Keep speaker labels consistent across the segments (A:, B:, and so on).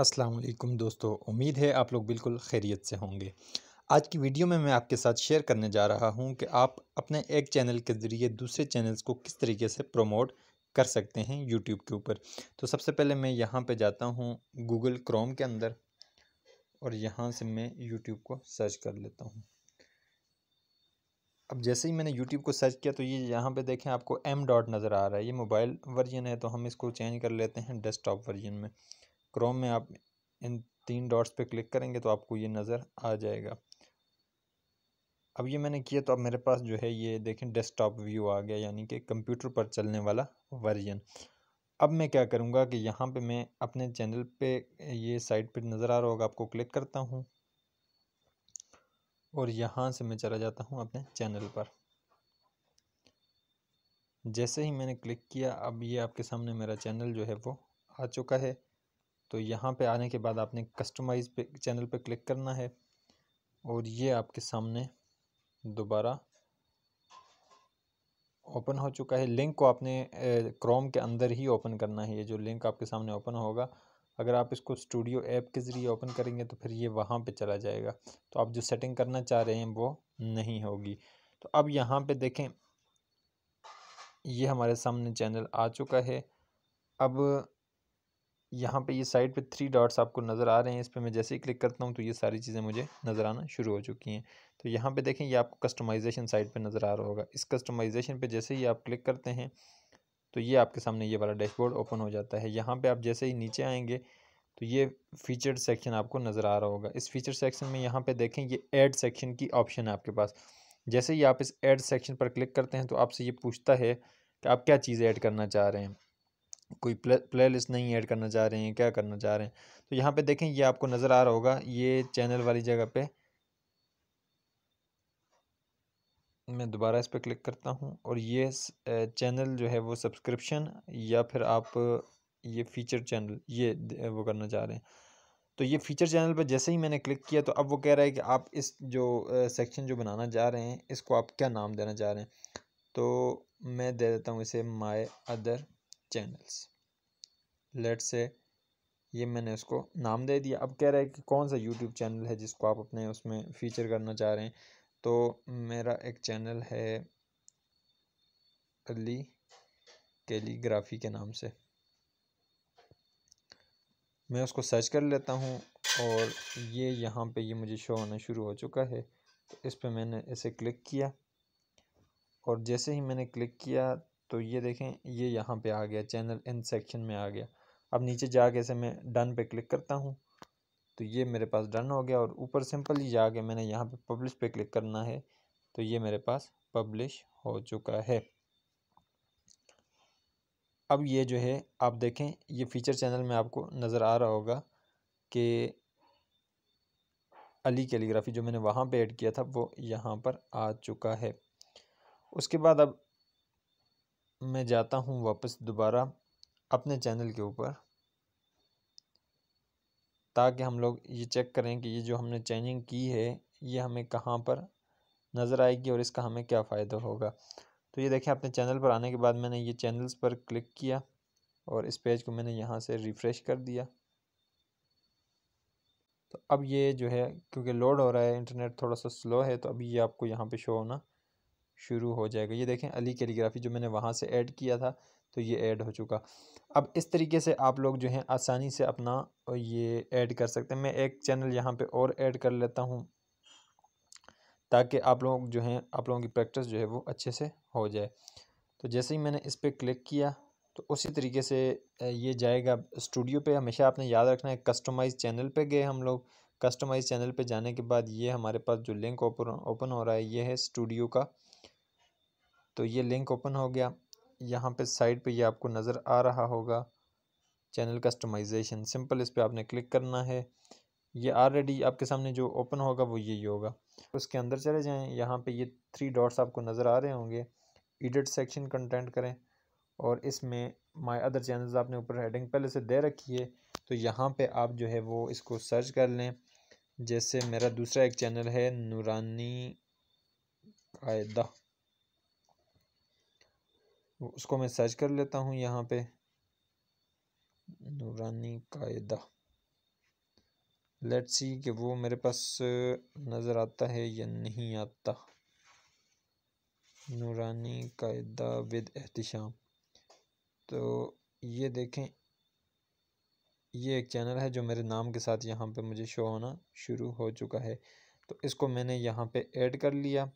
A: असलम दोस्तों उम्मीद है आप लोग बिल्कुल खैरियत से होंगे आज की वीडियो में मैं आपके साथ शेयर करने जा रहा हूं कि आप अपने एक चैनल के ज़रिए दूसरे चैनल्स को किस तरीके से प्रमोट कर सकते हैं यूट्यूब के ऊपर तो सबसे पहले मैं यहां पे जाता हूं गूगल क्रोम के अंदर और यहां से मैं यूट्यूब को सर्च कर लेता हूँ अब जैसे ही मैंने यूट्यूब को सर्च किया तो ये यहाँ पर देखें आपको एम डॉट नज़र आ रहा है ये मोबाइल वर्जन है तो हम इसको चेंज कर लेते हैं डेस्कटॉप वर्जन में क्रोम में आप इन तीन डॉट्स पे क्लिक करेंगे तो आपको ये नज़र आ जाएगा अब ये मैंने किया तो अब मेरे पास जो है ये देखें डेस्कटॉप व्यू आ गया यानी कि कंप्यूटर पर चलने वाला वर्जन अब मैं क्या करूँगा कि यहाँ पे मैं अपने चैनल पे ये साइट पे नज़र आ रहा होगा आपको क्लिक करता हूँ और यहाँ से मैं चला जाता हूँ अपने चैनल पर जैसे ही मैंने क्लिक किया अब ये आपके सामने मेरा चैनल जो है वो आ चुका है तो यहाँ पे आने के बाद आपने कस्टमाइज पे चैनल पे क्लिक करना है और ये आपके सामने दोबारा ओपन हो चुका है लिंक को आपने क्रोम के अंदर ही ओपन करना है ये जो लिंक आपके सामने ओपन होगा अगर आप इसको स्टूडियो ऐप के ज़रिए ओपन करेंगे तो फिर ये वहाँ पे चला जाएगा तो आप जो सेटिंग करना चाह रहे हैं वो नहीं होगी तो अब यहाँ पे देखें ये हमारे सामने चैनल आ चुका है अब यहाँ पे ये साइड पे थ्री डॉट्स आपको नज़र आ रहे हैं इस पर मैं जैसे ही क्लिक करता हूँ तो ये सारी चीज़ें मुझे नज़र आना शुरू हो चुकी हैं तो यहाँ पे देखें ये आपको कस्टमाइजेशन साइड पे नज़र आ रहा होगा इस कस्टमाइजेशन पे जैसे ही आप क्लिक करते हैं तो ये आपके सामने ये वाला डैशबोर्ड ओपन हो जाता है यहाँ पर आप जैसे ही नीचे आएँगे तो ये फ़ीचर सेक्शन आपको नज़र आ रहा होगा इस फीचर सेक्शन में यहाँ पर देखें ये एड सेक्शन की ऑप्शन है आपके पास जैसे ही आप इस एड सेक्शन पर क्लिक करते हैं तो आपसे ये पूछता है कि आप क्या चीज़ ऐड करना चाह रहे हैं कोई प्ले प्ले लिस्ट नहीं ऐड करना चाह रहे हैं क्या करना चाह रहे हैं तो यहाँ पे देखें ये आपको नज़र आ रहा होगा ये चैनल वाली जगह पे मैं दोबारा इस पर क्लिक करता हूँ और ये चैनल जो है वो सब्सक्रिप्शन या फिर आप ये फीचर चैनल ये वो करना चाह रहे हैं तो ये फीचर चैनल पर जैसे ही मैंने क्लिक किया तो अब वो कह रहा है कि आप इस जो सेक्शन जो बनाना चाह रहे हैं इसको आप क्या नाम देना चाह रहे हैं तो मैं दे देता हूँ इसे माई अदर चैनल्स लेट से ये मैंने उसको नाम दे दिया अब कह रहा है कि कौन सा यूट्यूब चैनल है जिसको आप अपने उसमें फ़ीचर करना चाह रहे हैं तो मेरा एक चैनल है अली कैलीग्राफी के नाम से मैं उसको सर्च कर लेता हूं और ये यहां पे ये मुझे शो होना शुरू हो चुका है तो इस पर मैंने इसे क्लिक किया और जैसे ही मैंने क्लिक किया तो ये देखें ये यहाँ पे आ गया चैनल इन सेक्शन में आ गया अब नीचे जाके से मैं डन पे क्लिक करता हूँ तो ये मेरे पास डन हो गया और ऊपर सिंपली जाके मैंने यहाँ पे पब्लिश पे क्लिक करना है तो ये मेरे पास पब्लिश हो चुका है अब ये जो है आप देखें ये फीचर चैनल में आपको नज़र आ रहा होगा कि अली कैलीग्राफी जो मैंने वहाँ पे ऐड किया था वो यहाँ पर आ चुका है उसके बाद अब मैं जाता हूँ वापस दोबारा अपने चैनल के ऊपर ताकि हम लोग ये चेक करें कि ये जो हमने चेंजिंग की है ये हमें कहाँ पर नज़र आएगी और इसका हमें क्या फ़ायदा होगा तो ये देखें अपने चैनल पर आने के बाद मैंने ये चैनल्स पर क्लिक किया और इस पेज को मैंने यहाँ से रिफ़्रेश कर दिया तो अब ये जो है क्योंकि लोड हो रहा है इंटरनेट थोड़ा सा स्लो है तो अभी ये आपको यहाँ पे शो होना शुरू हो जाएगा ये देखें अली कैलीग्राफी जो मैंने वहाँ से ऐड किया था तो ये ऐड हो चुका अब इस तरीके से आप लोग जो हैं आसानी से अपना ये ऐड कर सकते हैं मैं एक चैनल यहाँ पे और ऐड कर लेता हूँ ताकि आप लोग जो हैं आप लोगों की प्रैक्टिस जो है वो अच्छे से हो जाए तो जैसे ही मैंने इस पर क्लिक किया तो उसी तरीके से ये जाएगा स्टूडियो पे हमेशा आपने याद रखना है कस्टमाइज चैनल पे गए हम लोग कस्टमाइज चैनल पे जाने के बाद ये हमारे पास जो लिंक ओपन ओपन हो रहा है ये है स्टूडियो का तो ये लिंक ओपन हो गया यहाँ पे साइड पे ये आपको नज़र आ रहा होगा चैनल कस्टमाइजेशन सिंपल इस पर आपने क्लिक करना है ये ऑलरेडी आपके सामने जो ओपन होगा वो यही होगा उसके अंदर चले जाएं यहाँ पे ये थ्री डॉट्स आपको नज़र आ रहे होंगे एडिट सेक्शन कंटेंट करें और इसमें माय अदर चैनल्स आपने ऊपर हेडिंग पहले से दे रखी है तो यहाँ पे आप जो है वो इसको सर्च कर लें जैसे मेरा दूसरा एक चैनल है नूरानी कायदा उसको मैं सर्च कर लेता हूँ यहाँ पे नूरानी कायदा लेट्स सी कि वो मेरे पास नज़र आता है या नहीं आता नूरानी कायदा विद एहतशाम तो ये देखें ये एक चैनल है जो मेरे नाम के साथ यहाँ पे मुझे शो होना शुरू हो चुका है तो इसको मैंने यहाँ पे ऐड कर लिया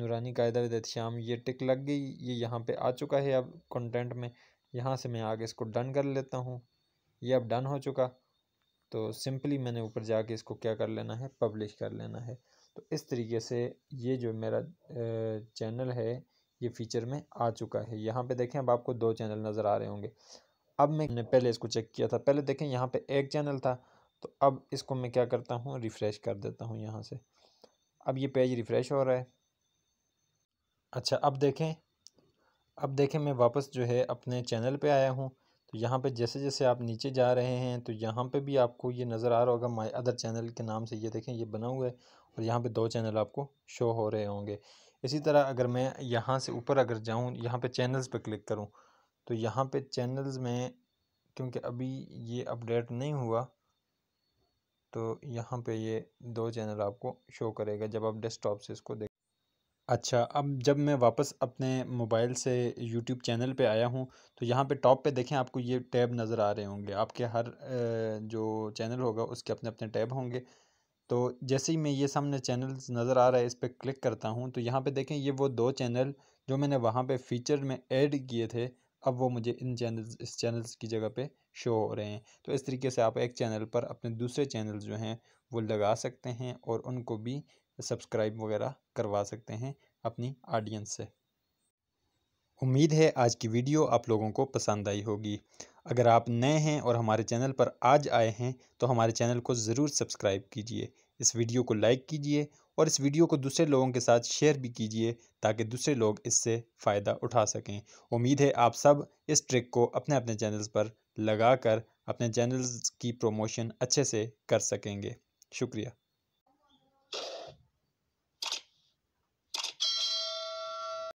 A: नूरानी कायदा विद श्याम ये टिक लग गई ये यहाँ पे आ चुका है अब कंटेंट में यहाँ से मैं आगे इसको डन कर लेता हूँ ये अब डन हो चुका तो सिंपली मैंने ऊपर जाके इसको क्या कर लेना है पब्लिश कर लेना है तो इस तरीके से ये जो मेरा चैनल है ये फीचर में आ चुका है यहाँ पे देखें अब आपको दो चैनल नज़र आ रहे होंगे अब मैंने पहले इसको चेक किया था पहले देखें यहाँ पे एक चैनल था तो अब इसको मैं क्या करता हूँ रिफ़्रेश कर देता हूँ यहाँ से अब ये पेज रिफ़्रेश हो रहा है अच्छा अब देखें अब देखें मैं वापस जो है अपने चैनल पे आया हूँ तो यहाँ पे जैसे जैसे आप नीचे जा रहे हैं तो यहाँ पे भी आपको ये नज़र आ रहा होगा माई अदर चैनल के नाम से ये देखें ये बना हुआ है और यहाँ पे दो चैनल आपको शो हो रहे होंगे इसी तरह अगर मैं यहाँ से ऊपर अगर जाऊँ यहाँ पर चैनल्स पर क्लिक करूँ तो यहाँ पर चैनल्स में क्योंकि अभी ये अपडेट नहीं हुआ तो यहाँ पे ये दो चैनल आपको शो करेगा जब आप डेस्कटॉप से इसको देख अच्छा अब जब मैं वापस अपने मोबाइल से यूट्यूब चैनल पे आया हूँ तो यहाँ पे टॉप पे देखें आपको ये टैब नज़र आ रहे होंगे आपके हर जो चैनल होगा उसके अपने अपने टैब होंगे तो जैसे ही मैं ये सामने चैनल नज़र आ रहा है इस पर क्लिक करता हूँ तो यहाँ पे देखें ये वो दो चैनल जो मैंने वहाँ पर फीचर में एड किए थे अब वो मुझे इन चैनल इस चैनल्स की जगह पर शो हो रहे हैं तो इस तरीके से आप एक चैनल पर अपने दूसरे चैनल जो हैं वो लगा सकते हैं और उनको भी सब्सक्राइब वगैरह करवा सकते हैं अपनी ऑडियंस से उम्मीद है आज की वीडियो आप लोगों को पसंद आई होगी अगर आप नए हैं और हमारे चैनल पर आज आए हैं तो हमारे चैनल को ज़रूर सब्सक्राइब कीजिए इस वीडियो को लाइक कीजिए और इस वीडियो को दूसरे लोगों के साथ शेयर भी कीजिए ताकि दूसरे लोग इससे फ़ायदा उठा सकें उम्मीद है आप सब इस ट्रिक को अपने अपने चैनल्स पर लगा कर अपने चैनल्स की प्रोमोशन अच्छे से कर सकेंगे शुक्रिया